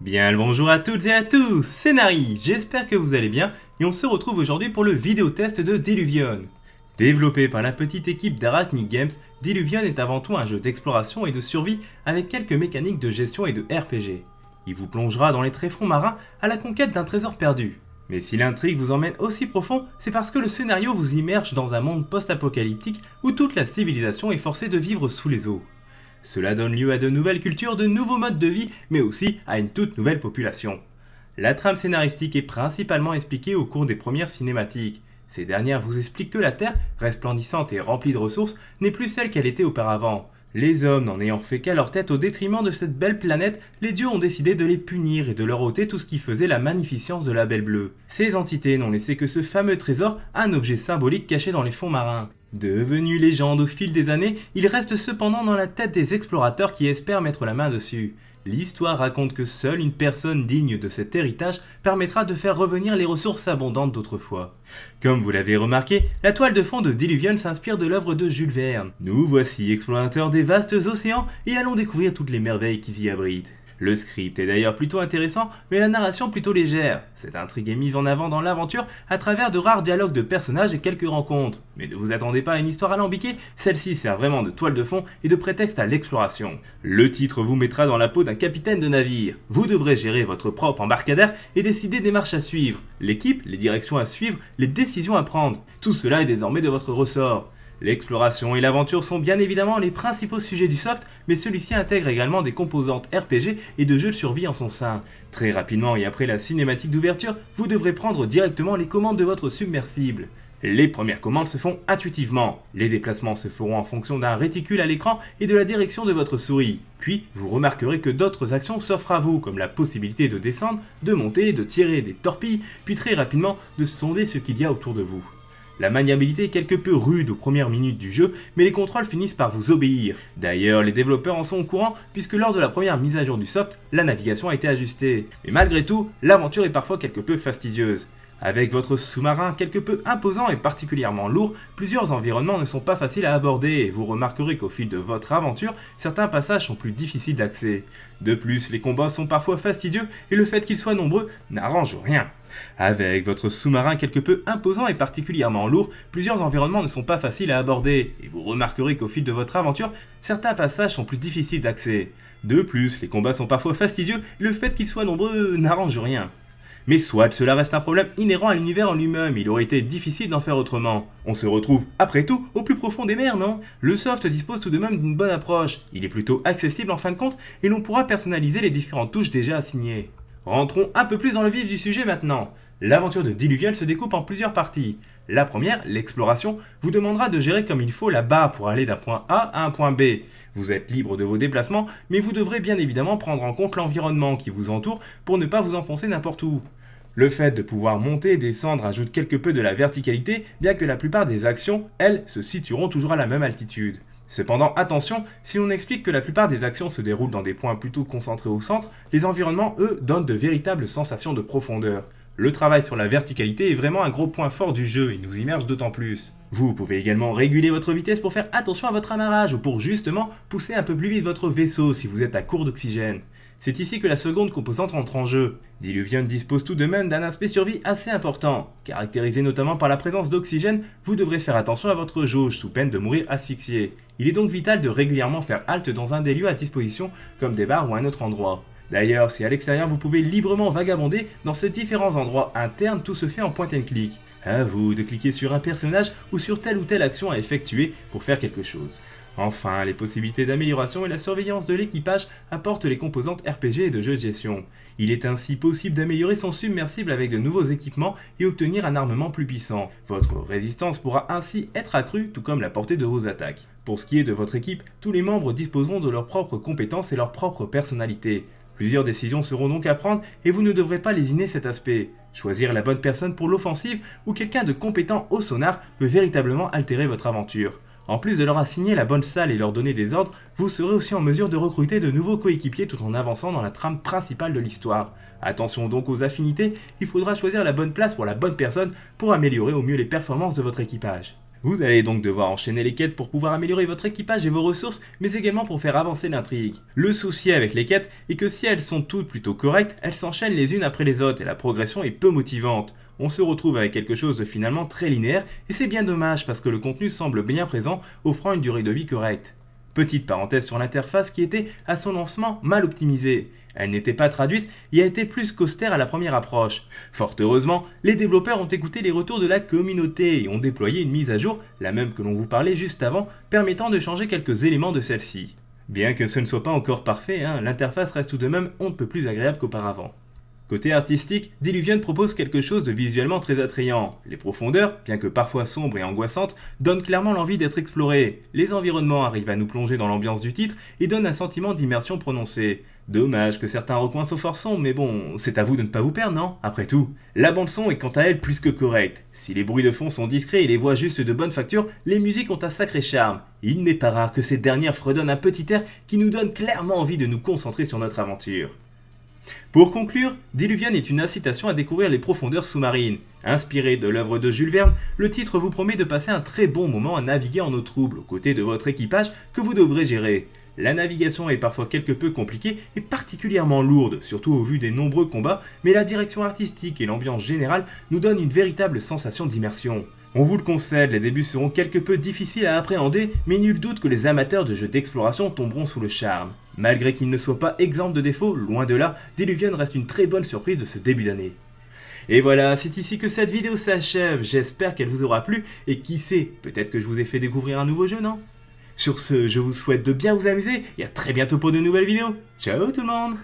Bien le bonjour à toutes et à tous, c'est Nari, j'espère que vous allez bien et on se retrouve aujourd'hui pour le vidéo test de Diluvion. Développé par la petite équipe d'Arachnic Games, Diluvion est avant tout un jeu d'exploration et de survie avec quelques mécaniques de gestion et de RPG. Il vous plongera dans les tréfonds marins à la conquête d'un trésor perdu. Mais si l'intrigue vous emmène aussi profond, c'est parce que le scénario vous immerge dans un monde post-apocalyptique où toute la civilisation est forcée de vivre sous les eaux. Cela donne lieu à de nouvelles cultures, de nouveaux modes de vie, mais aussi à une toute nouvelle population. La trame scénaristique est principalement expliquée au cours des premières cinématiques. Ces dernières vous expliquent que la Terre, resplendissante et remplie de ressources, n'est plus celle qu'elle était auparavant. Les hommes n'en ayant fait qu'à leur tête au détriment de cette belle planète, les dieux ont décidé de les punir et de leur ôter tout ce qui faisait la magnificence de la belle bleue. Ces entités n'ont laissé que ce fameux trésor, un objet symbolique caché dans les fonds marins. Devenu légende au fil des années, il reste cependant dans la tête des explorateurs qui espèrent mettre la main dessus. L'histoire raconte que seule une personne digne de cet héritage permettra de faire revenir les ressources abondantes d'autrefois. Comme vous l'avez remarqué, la toile de fond de Diluvion s'inspire de l'œuvre de Jules Verne. Nous voici explorateurs des vastes océans et allons découvrir toutes les merveilles qui y abritent. Le script est d'ailleurs plutôt intéressant, mais la narration plutôt légère. Cette intrigue est mise en avant dans l'aventure à travers de rares dialogues de personnages et quelques rencontres. Mais ne vous attendez pas à une histoire alambiquée, celle-ci sert vraiment de toile de fond et de prétexte à l'exploration. Le titre vous mettra dans la peau d'un capitaine de navire. Vous devrez gérer votre propre embarcadère et décider des marches à suivre, l'équipe, les directions à suivre, les décisions à prendre. Tout cela est désormais de votre ressort. L'exploration et l'aventure sont bien évidemment les principaux sujets du soft, mais celui-ci intègre également des composantes RPG et de jeux de survie en son sein. Très rapidement et après la cinématique d'ouverture, vous devrez prendre directement les commandes de votre submersible. Les premières commandes se font intuitivement. Les déplacements se feront en fonction d'un réticule à l'écran et de la direction de votre souris. Puis, vous remarquerez que d'autres actions s'offrent à vous, comme la possibilité de descendre, de monter, de tirer des torpilles, puis très rapidement de sonder ce qu'il y a autour de vous. La maniabilité est quelque peu rude aux premières minutes du jeu, mais les contrôles finissent par vous obéir. D'ailleurs, les développeurs en sont au courant, puisque lors de la première mise à jour du soft, la navigation a été ajustée. Mais malgré tout, l'aventure est parfois quelque peu fastidieuse. Avec votre sous-marin quelque peu imposant et particulièrement lourd, plusieurs environnements ne sont pas faciles à aborder et vous remarquerez qu'au fil de votre aventure, certains passages sont plus difficiles d'accès. De plus, les combats sont parfois fastidieux et le fait qu'ils soient nombreux n'arrange rien. Avec votre sous-marin quelque peu imposant et particulièrement lourd, plusieurs environnements ne sont pas faciles à aborder, et vous remarquerez qu'au fil de votre aventure, certains passages sont plus difficiles d'accès. De plus, les combats sont parfois fastidieux, et le fait qu'ils soient nombreux n'arrange rien. Mais soit cela reste un problème inhérent à l'univers en lui-même, il aurait été difficile d'en faire autrement. On se retrouve, après tout, au plus profond des mers, non Le soft dispose tout de même d'une bonne approche, il est plutôt accessible en fin de compte et l'on pourra personnaliser les différentes touches déjà assignées. Rentrons un peu plus dans le vif du sujet maintenant. L'aventure de Diluvial se découpe en plusieurs parties. La première, l'exploration, vous demandera de gérer comme il faut la barre pour aller d'un point A à un point B. Vous êtes libre de vos déplacements, mais vous devrez bien évidemment prendre en compte l'environnement qui vous entoure pour ne pas vous enfoncer n'importe où. Le fait de pouvoir monter et descendre ajoute quelque peu de la verticalité, bien que la plupart des actions, elles, se situeront toujours à la même altitude. Cependant, attention, si l'on explique que la plupart des actions se déroulent dans des points plutôt concentrés au centre, les environnements, eux, donnent de véritables sensations de profondeur. Le travail sur la verticalité est vraiment un gros point fort du jeu, il nous immerge d'autant plus. Vous pouvez également réguler votre vitesse pour faire attention à votre amarrage ou pour justement pousser un peu plus vite votre vaisseau si vous êtes à court d'oxygène. C'est ici que la seconde composante entre en jeu. Diluvium dispose tout de même d'un aspect survie assez important. Caractérisé notamment par la présence d'oxygène, vous devrez faire attention à votre jauge sous peine de mourir asphyxié. Il est donc vital de régulièrement faire halte dans un des lieux à disposition comme des bars ou un autre endroit. D'ailleurs, si à l'extérieur vous pouvez librement vagabonder dans ces différents endroits internes, tout se fait en point and click. À vous de cliquer sur un personnage ou sur telle ou telle action à effectuer pour faire quelque chose. Enfin, les possibilités d'amélioration et la surveillance de l'équipage apportent les composantes RPG et de jeu de gestion. Il est ainsi possible d'améliorer son submersible avec de nouveaux équipements et obtenir un armement plus puissant. Votre résistance pourra ainsi être accrue, tout comme la portée de vos attaques. Pour ce qui est de votre équipe, tous les membres disposeront de leurs propres compétences et leurs propres personnalités. Plusieurs décisions seront donc à prendre et vous ne devrez pas lésiner cet aspect. Choisir la bonne personne pour l'offensive ou quelqu'un de compétent au sonar peut véritablement altérer votre aventure. En plus de leur assigner la bonne salle et leur donner des ordres, vous serez aussi en mesure de recruter de nouveaux coéquipiers tout en avançant dans la trame principale de l'histoire. Attention donc aux affinités, il faudra choisir la bonne place pour la bonne personne pour améliorer au mieux les performances de votre équipage. Vous allez donc devoir enchaîner les quêtes pour pouvoir améliorer votre équipage et vos ressources, mais également pour faire avancer l'intrigue. Le souci avec les quêtes est que si elles sont toutes plutôt correctes, elles s'enchaînent les unes après les autres et la progression est peu motivante. On se retrouve avec quelque chose de finalement très linéaire et c'est bien dommage parce que le contenu semble bien présent, offrant une durée de vie correcte. Petite parenthèse sur l'interface qui était à son lancement mal optimisée. Elle n'était pas traduite et a été plus qu'austère à la première approche. Fort heureusement, les développeurs ont écouté les retours de la communauté et ont déployé une mise à jour, la même que l'on vous parlait juste avant, permettant de changer quelques éléments de celle-ci. Bien que ce ne soit pas encore parfait, hein, l'interface reste tout de même on ne peut plus agréable qu'auparavant. Côté artistique, Diluvian propose quelque chose de visuellement très attrayant. Les profondeurs, bien que parfois sombres et angoissantes, donnent clairement l'envie d'être explorées. Les environnements arrivent à nous plonger dans l'ambiance du titre et donnent un sentiment d'immersion prononcé. Dommage que certains recoins sont forçons, mais bon, c'est à vous de ne pas vous perdre, non Après tout, la bande-son est quant à elle plus que correcte. Si les bruits de fond sont discrets et les voix justes de bonne facture, les musiques ont un sacré charme. Il n'est pas rare que ces dernières fredonnent un petit air qui nous donne clairement envie de nous concentrer sur notre aventure. Pour conclure, Diluvian est une incitation à découvrir les profondeurs sous-marines. Inspiré de l'œuvre de Jules Verne, le titre vous promet de passer un très bon moment à naviguer en eau trouble aux côtés de votre équipage que vous devrez gérer. La navigation est parfois quelque peu compliquée et particulièrement lourde, surtout au vu des nombreux combats, mais la direction artistique et l'ambiance générale nous donnent une véritable sensation d'immersion. On vous le concède, les débuts seront quelque peu difficiles à appréhender, mais nul doute que les amateurs de jeux d'exploration tomberont sous le charme. Malgré qu'ils ne soit pas exempt de défauts, loin de là, Diluvian reste une très bonne surprise de ce début d'année. Et voilà, c'est ici que cette vidéo s'achève, j'espère qu'elle vous aura plu, et qui sait, peut-être que je vous ai fait découvrir un nouveau jeu, non Sur ce, je vous souhaite de bien vous amuser, et à très bientôt pour de nouvelles vidéos Ciao tout le monde